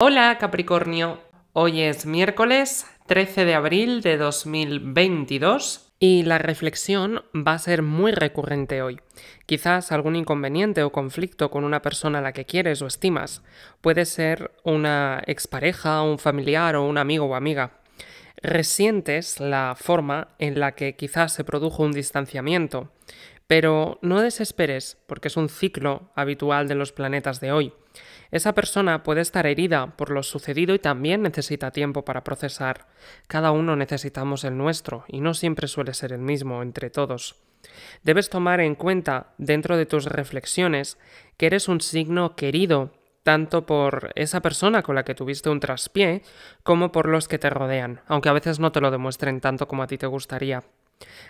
Hola Capricornio, hoy es miércoles 13 de abril de 2022 y la reflexión va a ser muy recurrente hoy. Quizás algún inconveniente o conflicto con una persona a la que quieres o estimas. Puede ser una expareja, un familiar o un amigo o amiga. Resientes la forma en la que quizás se produjo un distanciamiento, pero no desesperes porque es un ciclo habitual de los planetas de hoy. Esa persona puede estar herida por lo sucedido y también necesita tiempo para procesar. Cada uno necesitamos el nuestro y no siempre suele ser el mismo entre todos. Debes tomar en cuenta dentro de tus reflexiones que eres un signo querido tanto por esa persona con la que tuviste un traspié como por los que te rodean, aunque a veces no te lo demuestren tanto como a ti te gustaría.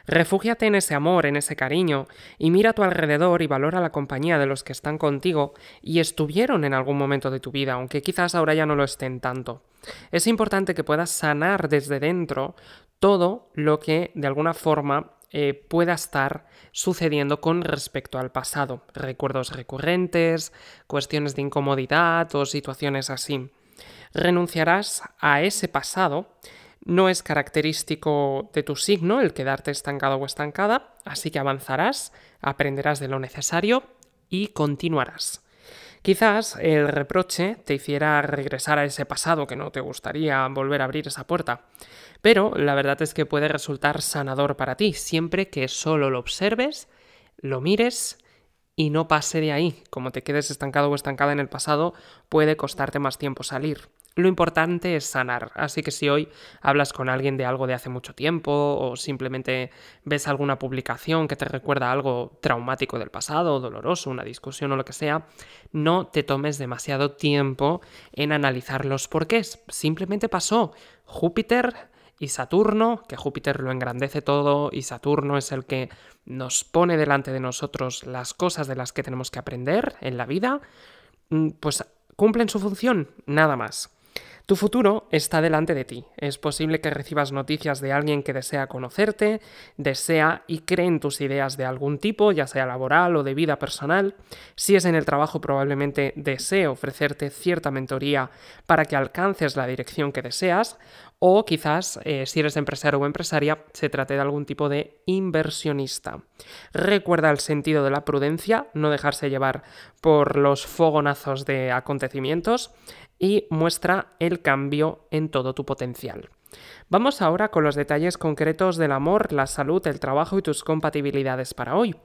Refúgiate en ese amor, en ese cariño, y mira a tu alrededor y valora la compañía de los que están contigo y estuvieron en algún momento de tu vida, aunque quizás ahora ya no lo estén tanto. Es importante que puedas sanar desde dentro todo lo que de alguna forma eh, pueda estar sucediendo con respecto al pasado. Recuerdos recurrentes, cuestiones de incomodidad o situaciones así. Renunciarás a ese pasado no es característico de tu signo el quedarte estancado o estancada, así que avanzarás, aprenderás de lo necesario y continuarás. Quizás el reproche te hiciera regresar a ese pasado que no te gustaría volver a abrir esa puerta, pero la verdad es que puede resultar sanador para ti siempre que solo lo observes, lo mires y no pase de ahí. Como te quedes estancado o estancada en el pasado, puede costarte más tiempo salir. Lo importante es sanar, así que si hoy hablas con alguien de algo de hace mucho tiempo o simplemente ves alguna publicación que te recuerda algo traumático del pasado, doloroso, una discusión o lo que sea, no te tomes demasiado tiempo en analizar los porqués. Simplemente pasó. Júpiter y Saturno, que Júpiter lo engrandece todo y Saturno es el que nos pone delante de nosotros las cosas de las que tenemos que aprender en la vida, mm, pues cumplen su función, nada más. Tu futuro está delante de ti. Es posible que recibas noticias de alguien que desea conocerte, desea y cree en tus ideas de algún tipo, ya sea laboral o de vida personal. Si es en el trabajo, probablemente desee ofrecerte cierta mentoría para que alcances la dirección que deseas, o quizás, eh, si eres empresario o empresaria, se trate de algún tipo de inversionista. Recuerda el sentido de la prudencia, no dejarse llevar por los fogonazos de acontecimientos y muestra el cambio en todo tu potencial. Vamos ahora con los detalles concretos del amor, la salud, el trabajo y tus compatibilidades para hoy.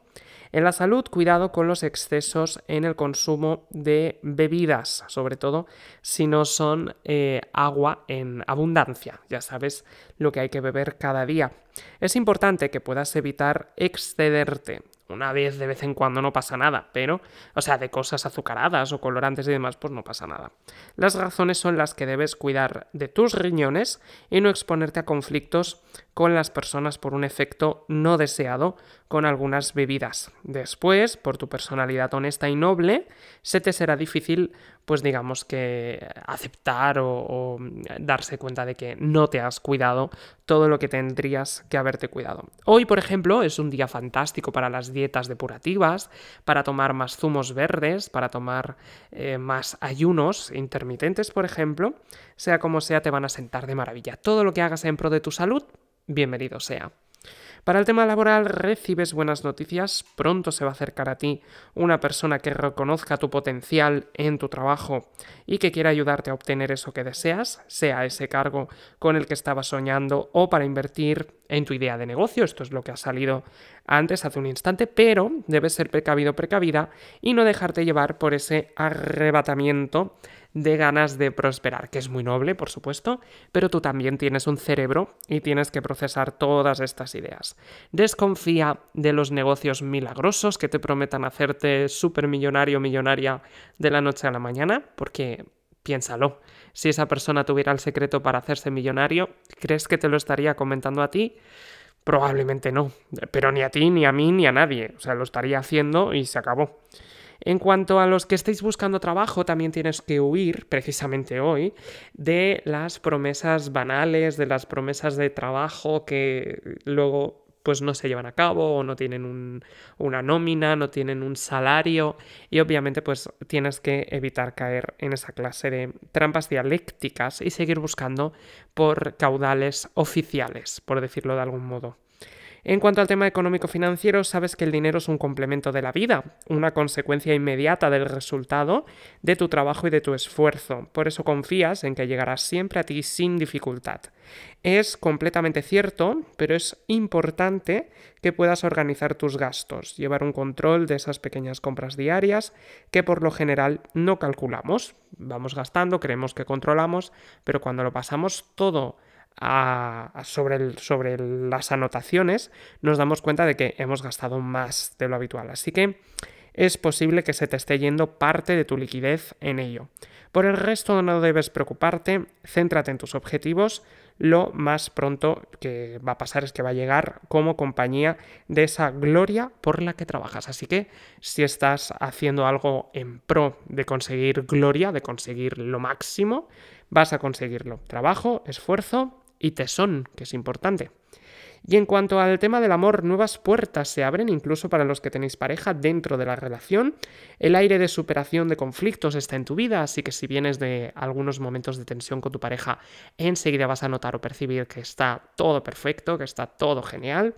En la salud, cuidado con los excesos en el consumo de bebidas, sobre todo si no son eh, agua en abundancia. Ya sabes lo que hay que beber cada día. Es importante que puedas evitar excederte una vez de vez en cuando no pasa nada, pero, o sea, de cosas azucaradas o colorantes y demás, pues no pasa nada. Las razones son las que debes cuidar de tus riñones y no exponerte a conflictos con las personas por un efecto no deseado con algunas bebidas. Después, por tu personalidad honesta y noble, se te será difícil, pues digamos que aceptar o, darse cuenta de que no te has cuidado todo lo que tendrías que haberte cuidado. Hoy, por ejemplo, es un día fantástico para las dietas depurativas, para tomar más zumos verdes, para tomar eh, más ayunos intermitentes, por ejemplo. Sea como sea, te van a sentar de maravilla. Todo lo que hagas en pro de tu salud bienvenido sea. Para el tema laboral recibes buenas noticias, pronto se va a acercar a ti una persona que reconozca tu potencial en tu trabajo y que quiera ayudarte a obtener eso que deseas, sea ese cargo con el que estabas soñando o para invertir en tu idea de negocio, esto es lo que ha salido antes, hace un instante, pero debes ser precavido, precavida y no dejarte llevar por ese arrebatamiento de ganas de prosperar, que es muy noble, por supuesto, pero tú también tienes un cerebro y tienes que procesar todas estas ideas. Desconfía de los negocios milagrosos que te prometan hacerte supermillonario millonaria de la noche a la mañana, porque piénsalo. Si esa persona tuviera el secreto para hacerse millonario, ¿crees que te lo estaría comentando a ti? Probablemente no, pero ni a ti, ni a mí, ni a nadie. O sea, lo estaría haciendo y se acabó. En cuanto a los que estéis buscando trabajo, también tienes que huir, precisamente hoy, de las promesas banales, de las promesas de trabajo que luego pues no se llevan a cabo o no tienen una nómina, no tienen un salario y obviamente pues tienes que evitar caer en esa clase de trampas dialécticas y seguir buscando por caudales oficiales, por decirlo de algún modo. En cuanto al tema económico-financiero, sabes que el dinero es un complemento de la vida, una consecuencia inmediata del resultado de tu trabajo y de tu esfuerzo. Por eso confías en que llegarás siempre a ti sin dificultad. Es completamente cierto, pero es importante que puedas organizar tus gastos, llevar un control de esas pequeñas compras diarias que por lo general no calculamos. Vamos gastando, creemos que controlamos, pero cuando lo pasamos todo sobre, sobre las anotaciones, nos damos cuenta de que hemos gastado más de lo habitual. Así que es posible que se te esté yendo parte de tu liquidez en ello. Por el resto no debes preocuparte, céntrate en tus objetivos. Lo más pronto que va a pasar es que va a llegar como compañía de esa gloria por la que trabajas. Así que si estás haciendo algo en pro de conseguir gloria, de conseguir lo máximo, vas a conseguirlo. Trabajo, esfuerzo y tesón, que es importante. Y en cuanto al tema del amor, nuevas puertas se abren incluso para los que tenéis pareja dentro de la relación. El aire de superación de conflictos está en tu vida, así que si vienes de algunos momentos de tensión con tu pareja, enseguida vas a notar o percibir que está todo perfecto, que está todo genial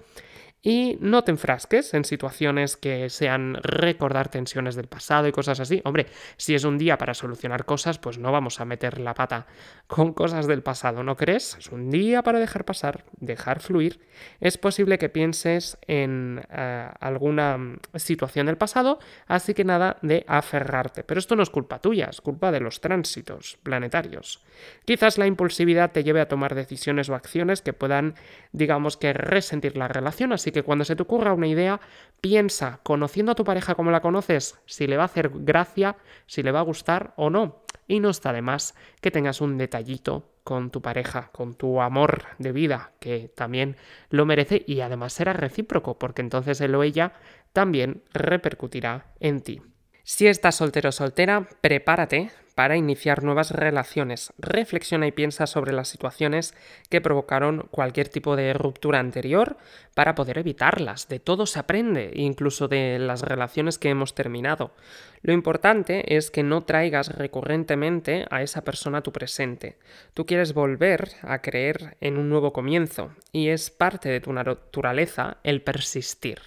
y no te enfrasques en situaciones que sean recordar tensiones del pasado y cosas así. Hombre, si es un día para solucionar cosas, pues no vamos a meter la pata con cosas del pasado, ¿no crees? Es un día para dejar pasar, dejar fluir. Es posible que pienses en eh, alguna mm, situación del pasado, así que nada de aferrarte. Pero esto no es culpa tuya, es culpa de los tránsitos planetarios. Quizás la impulsividad te lleve a tomar decisiones o acciones que puedan, digamos que, resentir la relación, así que cuando se te ocurra una idea, piensa, conociendo a tu pareja como la conoces, si le va a hacer gracia, si le va a gustar o no. Y no está de más que tengas un detallito con tu pareja, con tu amor de vida, que también lo merece y además será recíproco, porque entonces él o ella también repercutirá en ti. Si estás soltero o soltera, prepárate para iniciar nuevas relaciones. Reflexiona y piensa sobre las situaciones que provocaron cualquier tipo de ruptura anterior para poder evitarlas. De todo se aprende, incluso de las relaciones que hemos terminado. Lo importante es que no traigas recurrentemente a esa persona tu presente. Tú quieres volver a creer en un nuevo comienzo y es parte de tu naturaleza el persistir.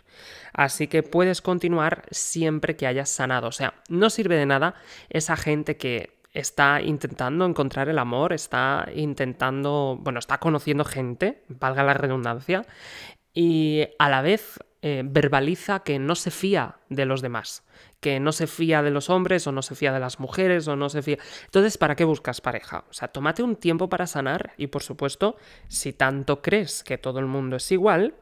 Así que puedes continuar siempre que hayas sanado. O sea, no sirve de nada esa gente que está intentando encontrar el amor, está intentando, bueno, está conociendo gente, valga la redundancia, y a la vez eh, verbaliza que no se fía de los demás, que no se fía de los hombres o no se fía de las mujeres o no se fía. Entonces, ¿para qué buscas pareja? O sea, tómate un tiempo para sanar y por supuesto, si tanto crees que todo el mundo es igual,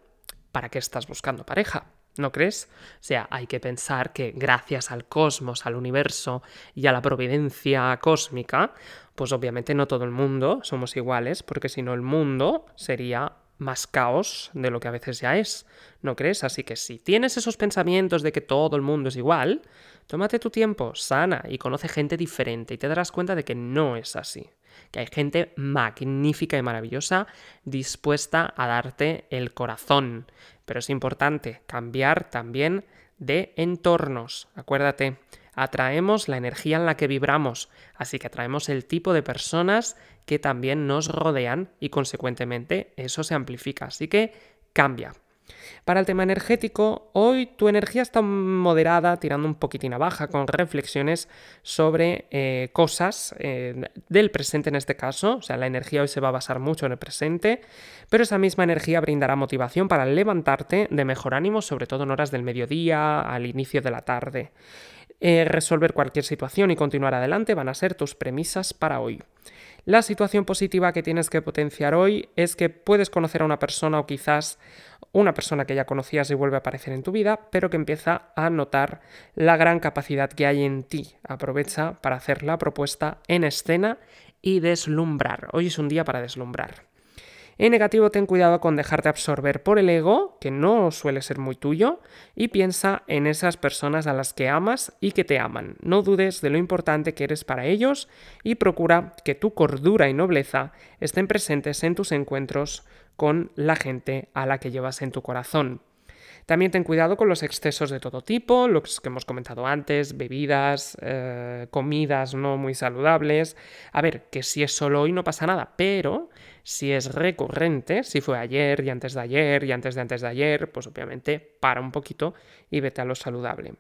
¿para qué estás buscando pareja? ¿No crees? O sea, hay que pensar que gracias al cosmos, al universo y a la providencia cósmica, pues obviamente no todo el mundo somos iguales, porque si no el mundo sería más caos de lo que a veces ya es, ¿no crees? Así que si tienes esos pensamientos de que todo el mundo es igual, tómate tu tiempo, sana y conoce gente diferente y te darás cuenta de que no es así, que hay gente magnífica y maravillosa dispuesta a darte el corazón, pero es importante cambiar también de entornos, acuérdate atraemos la energía en la que vibramos, así que atraemos el tipo de personas que también nos rodean y consecuentemente eso se amplifica, así que cambia. Para el tema energético, hoy tu energía está moderada, tirando un poquitín a baja, con reflexiones sobre eh, cosas eh, del presente en este caso. O sea, la energía hoy se va a basar mucho en el presente, pero esa misma energía brindará motivación para levantarte de mejor ánimo, sobre todo en horas del mediodía, al inicio de la tarde. Eh, resolver cualquier situación y continuar adelante van a ser tus premisas para hoy. La situación positiva que tienes que potenciar hoy es que puedes conocer a una persona o quizás una persona que ya conocías y vuelve a aparecer en tu vida, pero que empieza a notar la gran capacidad que hay en ti. Aprovecha para hacer la propuesta en escena y deslumbrar. Hoy es un día para deslumbrar. En negativo, ten cuidado con dejarte absorber por el ego, que no suele ser muy tuyo, y piensa en esas personas a las que amas y que te aman. No dudes de lo importante que eres para ellos y procura que tu cordura y nobleza estén presentes en tus encuentros con la gente a la que llevas en tu corazón. También ten cuidado con los excesos de todo tipo, los que hemos comentado antes, bebidas, eh, comidas no muy saludables. A ver, que si es solo hoy no pasa nada, pero si es recurrente, si fue ayer y antes de ayer y antes de antes de ayer, pues obviamente para un poquito y vete a lo saludable.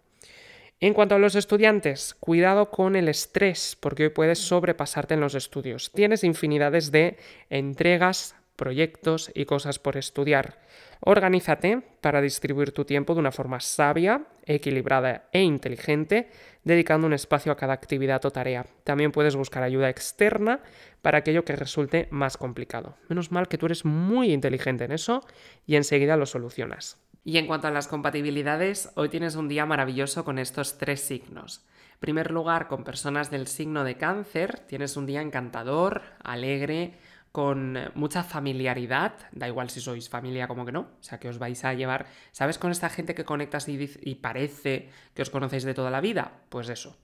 En cuanto a los estudiantes, cuidado con el estrés, porque hoy puedes sobrepasarte en los estudios. Tienes infinidades de entregas, proyectos y cosas por estudiar. Organízate para distribuir tu tiempo de una forma sabia, equilibrada e inteligente, dedicando un espacio a cada actividad o tarea. También puedes buscar ayuda externa para aquello que resulte más complicado. Menos mal que tú eres muy inteligente en eso y enseguida lo solucionas. Y en cuanto a las compatibilidades, hoy tienes un día maravilloso con estos tres signos. En primer lugar, con personas del signo de cáncer, tienes un día encantador, alegre, con eh, mucha familiaridad, da igual si sois familia como que no, o sea que os vais a llevar, ¿sabes? Con esta gente que conectas y, parece que os conocéis de toda la vida, pues eso.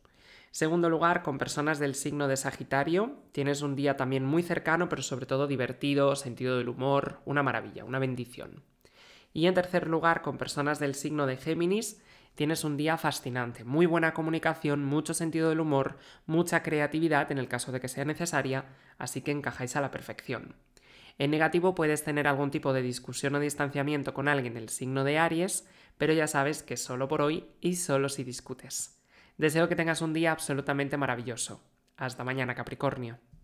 Segundo lugar, con personas del signo de Sagitario, tienes un día también muy cercano, pero sobre todo divertido, sentido del humor, una maravilla, una bendición. Y en tercer lugar, con personas del signo de Géminis, tienes un día fascinante, muy buena comunicación, mucho sentido del humor, mucha creatividad en el caso de que sea necesaria, así que encajáis a la perfección. En negativo puedes tener algún tipo de discusión o distanciamiento con alguien del signo de Aries, pero ya sabes que solo por hoy y solo si discutes. Deseo que tengas un día absolutamente maravilloso. Hasta mañana, Capricornio.